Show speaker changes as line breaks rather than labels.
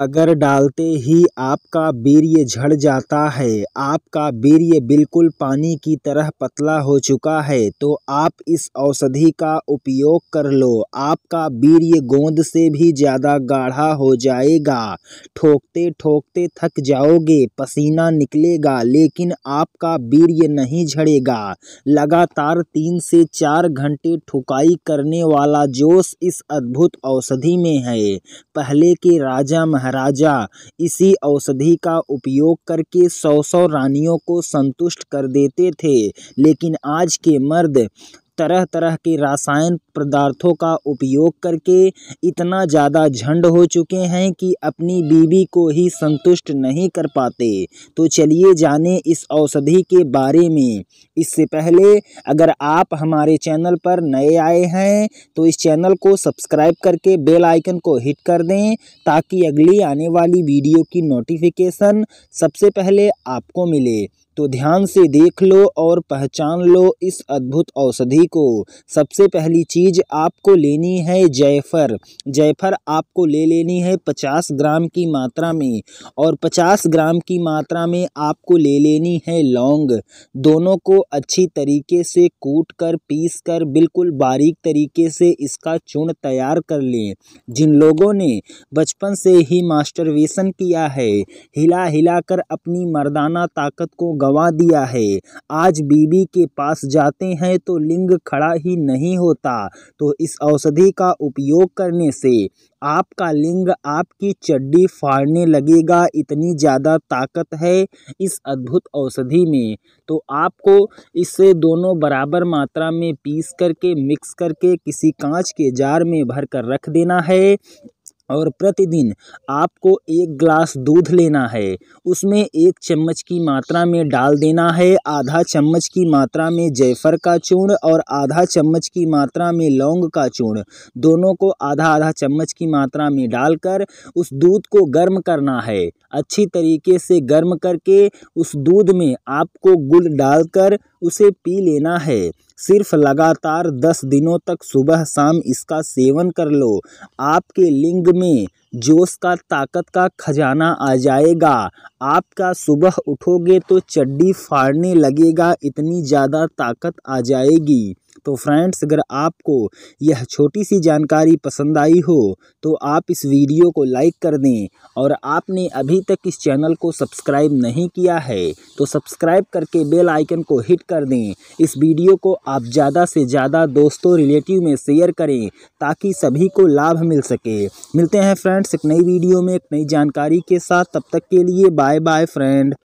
अगर डालते ही आपका वीर्य झड़ जाता है आपका वीर्य बिल्कुल पानी की तरह पतला हो चुका है तो आप इस औषधि का उपयोग कर लो आपका वीर्य गोंद से भी ज़्यादा गाढ़ा हो जाएगा ठोकते ठोकते थक जाओगे पसीना निकलेगा लेकिन आपका वीर्य नहीं झड़ेगा लगातार तीन से चार घंटे ठुकाई करने वाला जोश इस अद्भुत औषधि में है पहले के राजा महाराज महाराजा इसी औषधि का उपयोग करके सौ सौ रानियों को संतुष्ट कर देते थे लेकिन आज के मर्द तरह तरह के रासायन पदार्थों का उपयोग करके इतना ज़्यादा झंड हो चुके हैं कि अपनी बीवी को ही संतुष्ट नहीं कर पाते तो चलिए जाने इस औषधि के बारे में इससे पहले अगर आप हमारे चैनल पर नए आए हैं तो इस चैनल को सब्सक्राइब करके बेल आइकन को हिट कर दें ताकि अगली आने वाली वीडियो की नोटिफिकेशन सबसे पहले आपको मिले तो ध्यान से देख लो और पहचान लो इस अद्भुत औषधि को सबसे पहली चीज़ आपको लेनी है जयफर जयफर आपको ले लेनी है पचास ग्राम की मात्रा में और पचास ग्राम की मात्रा में आपको ले लेनी है लौंग दोनों को अच्छी तरीके से कूट कर पीस कर बिल्कुल बारीक तरीके से इसका चूर्ण तैयार कर लें जिन लोगों ने बचपन से ही मास्टरवेशन किया है हिला हिला कर अपनी मर्दाना ताकत को गंवा दिया है आज बीबी के पास जाते हैं तो लिंग खड़ा ही नहीं होता तो इस औषधि का उपयोग करने से आपका लिंग आपकी चड्डी फाड़ने लगेगा इतनी ज़्यादा ताकत है इस अद्भुत औषधि में तो आपको इसे दोनों बराबर मात्रा में पीस करके मिक्स करके किसी कांच के जार में भर कर रख देना है और प्रतिदिन आपको एक ग्लास दूध लेना है उसमें एक चम्मच की मात्रा में डाल देना है आधा चम्मच की मात्रा में जयफर का चूर्ण और आधा चम्मच की मात्रा में लौंग का चूर्ण दोनों को आधा आधा चम्मच की मात्रा में डालकर उस दूध को गर्म करना है अच्छी तरीके से गर्म करके उस दूध में आपको गुड़ डालकर उसे पी लेना है सिर्फ लगातार दस दिनों तक सुबह शाम इसका सेवन कर लो आपके लिंग में जोश का ताकत का खजाना आ जाएगा आपका सुबह उठोगे तो चड्डी फाड़ने लगेगा इतनी ज़्यादा ताकत आ जाएगी तो फ्रेंड्स अगर आपको यह छोटी सी जानकारी पसंद आई हो तो आप इस वीडियो को लाइक कर दें और आपने अभी तक इस चैनल को सब्सक्राइब नहीं किया है तो सब्सक्राइब करके बेल आइकन को हिट कर दें इस वीडियो को आप ज़्यादा से ज़्यादा दोस्तों रिलेटिव में शेयर करें ताकि सभी को लाभ मिल सके मिलते हैं फ्रेंड्स एक नई वीडियो में एक नई जानकारी के साथ तब तक के लिए बाय बाय फ्रेंड